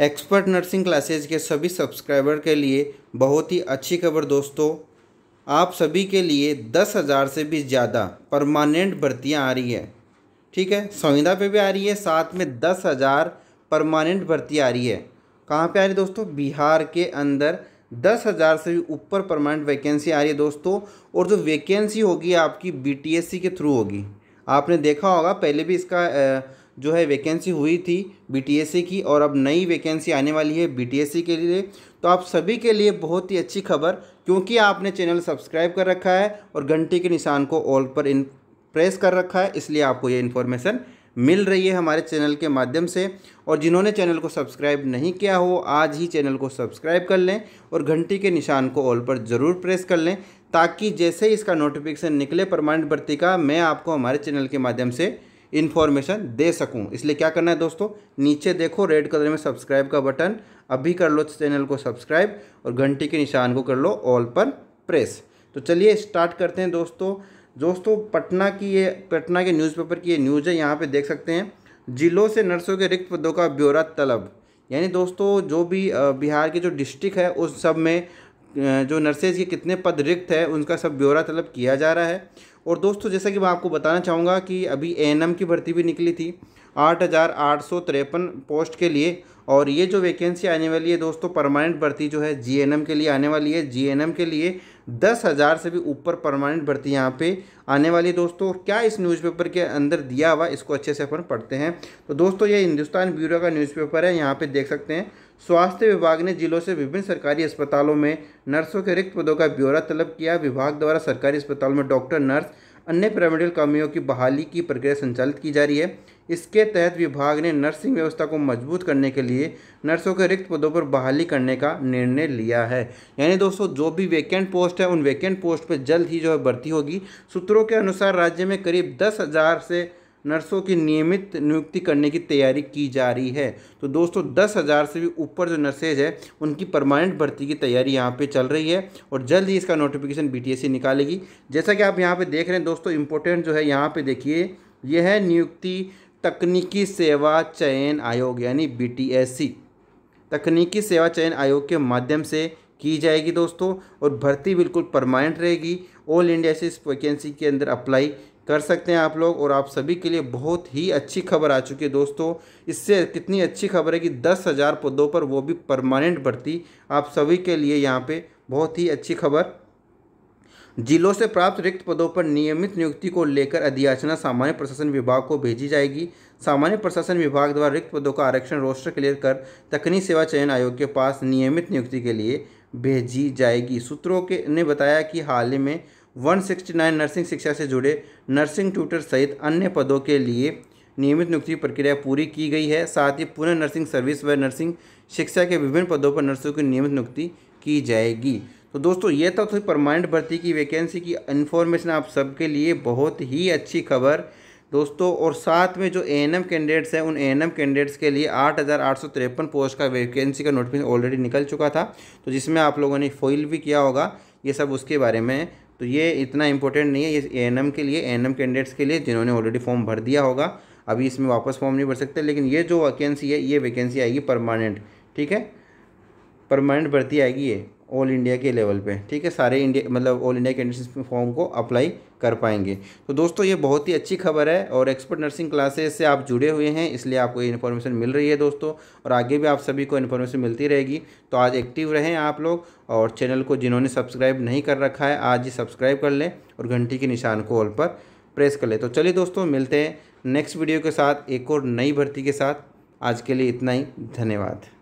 expert nursing classes के सभी subscriber के लिए बहुत ही अच्छी खबर दोस्तों आप सभी के लिए दस हज़ार से भी ज़्यादा परमानेंट भर्तियाँ आ रही है ठीक है संविधा पे भी आ रही है साथ में दस हज़ार परमानेंट भर्ती आ रही है कहाँ पे आ रही है दोस्तों बिहार के अंदर दस हज़ार से भी ऊपर परमानेंट वैकेंसी आ रही है दोस्तों और जो वैकेंसी होगी आपकी बी के थ्रू होगी आपने देखा होगा पहले भी इसका जो है वैकेंसी हुई थी बी की और अब नई वैकेंसी आने वाली है बी के लिए तो आप सभी के लिए बहुत ही अच्छी खबर क्योंकि आपने चैनल सब्सक्राइब कर रखा है और घंटी के निशान को ऑल पर इन प्रेस कर रखा है इसलिए आपको ये इन्फॉर्मेशन मिल रही है हमारे चैनल के माध्यम से और जिन्होंने चैनल को सब्सक्राइब नहीं किया हो आज ही चैनल को सब्सक्राइब कर लें और घंटी के निशान को ऑल पर ज़रूर प्रेस कर लें ताकि जैसे ही इसका नोटिफिकेशन निकले परमानेंट भर्ती का मैं आपको हमारे चैनल के माध्यम से इन्फॉर्मेशन दे सकूं इसलिए क्या करना है दोस्तों नीचे देखो रेड कलर में सब्सक्राइब का बटन अभी कर लो चैनल को सब्सक्राइब और घंटी के निशान को कर लो ऑल पर प्रेस तो चलिए स्टार्ट करते हैं दोस्तों दोस्तों पटना की ये पटना के न्यूज़पेपर की ये न्यूज़ है यहाँ पर देख सकते हैं जिलों से नर्सों के रिक्त पदों का ब्यौरा तलब यानी दोस्तों जो भी बिहार के जो डिस्ट्रिक्ट है उस सब में जो नर्सेज के कितने पद रिक्त है उनका सब ब्यौरा तलब किया जा रहा है और दोस्तों जैसा कि मैं आपको बताना चाहूँगा कि अभी ए की भर्ती भी निकली थी आठ हज़ार आठ सौ तिरपन पोस्ट के लिए और ये जो वैकेंसी आने वाली है दोस्तों परमानेंट भर्ती जो है जीएनएम के लिए आने वाली है जीएनएम के लिए दस हज़ार से भी ऊपर परमानेंट भर्ती यहाँ पे आने वाली दोस्तों क्या इस न्यूज़पेपर के अंदर दिया हुआ इसको अच्छे से अपन पढ़ते हैं तो दोस्तों ये हिंदुस्तान ब्यूरो का न्यूज़पेपर है यहाँ पे देख सकते हैं स्वास्थ्य विभाग ने जिलों से विभिन्न सरकारी अस्पतालों में नर्सों के रिक्त पदों का ब्यौरा तलब किया विभाग द्वारा सरकारी अस्पताल में डॉक्टर नर्स अन्य पिरामिडल कमियों की बहाली की प्रक्रिया संचालित की जा रही है इसके तहत विभाग ने नर्सिंग व्यवस्था को मजबूत करने के लिए नर्सों के रिक्त पदों पर बहाली करने का निर्णय लिया है यानी दोस्तों जो भी वैकेंट पोस्ट है उन वैकेंट पोस्ट पर जल्द ही जो है भर्ती होगी सूत्रों के अनुसार राज्य में करीब दस हज़ार से नर्सों की नियमित नियुक्ति करने की तैयारी की जा रही है तो दोस्तों दस हज़ार से भी ऊपर जो नर्सेज है उनकी परमानेंट भर्ती की तैयारी यहाँ पे चल रही है और जल्द ही इसका नोटिफिकेशन बीटीएससी निकालेगी जैसा कि आप यहाँ पे देख रहे हैं दोस्तों इम्पोर्टेंट जो है यहाँ पे देखिए यह है नियुक्ति तकनीकी सेवा चयन आयोग यानी बी तकनीकी सेवा चयन आयोग के माध्यम से की जाएगी दोस्तों और भर्ती बिल्कुल परमानेंट रहेगी ऑल इंडिया से इस वैकेंसी के अंदर अप्लाई कर सकते हैं आप लोग और आप सभी के लिए बहुत ही अच्छी खबर आ चुकी है दोस्तों इससे कितनी अच्छी खबर है कि दस हज़ार पदों पर वो भी परमानेंट भर्ती आप सभी के लिए यहाँ पे बहुत ही अच्छी खबर जिलों से प्राप्त रिक्त पदों पर नियमित नियुक्ति को लेकर अधियाचना सामान्य प्रशासन विभाग को भेजी जाएगी सामान्य प्रशासन विभाग द्वारा रिक्त पदों का आरक्षण रोस्टर क्लियर कर तकनीक सेवा चयन आयोग के पास नियमित नियुक्ति के लिए भेजी जाएगी सूत्रों के ने बताया कि हाल ही में 169 नर्सिंग शिक्षा से जुड़े नर्सिंग ट्यूटर सहित अन्य पदों के लिए नियमित नियुक्ति प्रक्रिया पूरी की गई है साथ ही पुनः नर्सिंग सर्विस व नर्सिंग शिक्षा के विभिन्न पदों पर नर्सों की नियमित नियुक्ति की जाएगी तो दोस्तों ये था थोड़ी परमानेंट भर्ती की वैकेंसी की इन्फॉर्मेशन आप सबके लिए बहुत ही अच्छी खबर दोस्तों और साथ में जो ए एन एम कैंडिडेट्स हैं उन ए एन एम कैंडिडेट्स के लिए आठ हज़ार आठ सौ तिरपन पोस्ट का वैकेंसी का नोटिफिकेशन ऑलरेडी निकल चुका था तो जिसमें आप लोगों ने फॉइल भी किया होगा ये सब उसके बारे में तो ये इतना इंपॉर्टेंट नहीं है ये ए के लिए ए कैंडिडेट्स के लिए जिन्होंने ऑलरेडी फॉर्म भर दिया होगा अभी इसमें वापस फॉर्म नहीं भर सकते लेकिन ये जो वैकेंसी है ये वैकेंसी आएगी परमानेंट ठीक है परमानेंट भर्ती आएगी ये ऑल इंडिया के लेवल पे ठीक है सारे इंडिया मतलब ऑल इंडिया कैंडिडेट्स फॉर्म को अप्लाई कर पाएंगे तो दोस्तों ये बहुत ही अच्छी खबर है और एक्सपर्ट नर्सिंग क्लासेस से आप जुड़े हुए हैं इसलिए आपको ये इन्फॉर्मेशन मिल रही है दोस्तों और आगे भी आप सभी को इन्फॉर्मेशन मिलती रहेगी तो आज एक्टिव रहें आप लोग और चैनल को जिन्होंने सब्सक्राइब नहीं कर रखा है आज ही सब्सक्राइब कर लें और घंटी के निशान को ऑल पर प्रेस कर लें तो चलिए दोस्तों मिलते हैं नेक्स्ट वीडियो के साथ एक और नई भर्ती के साथ आज के लिए इतना ही धन्यवाद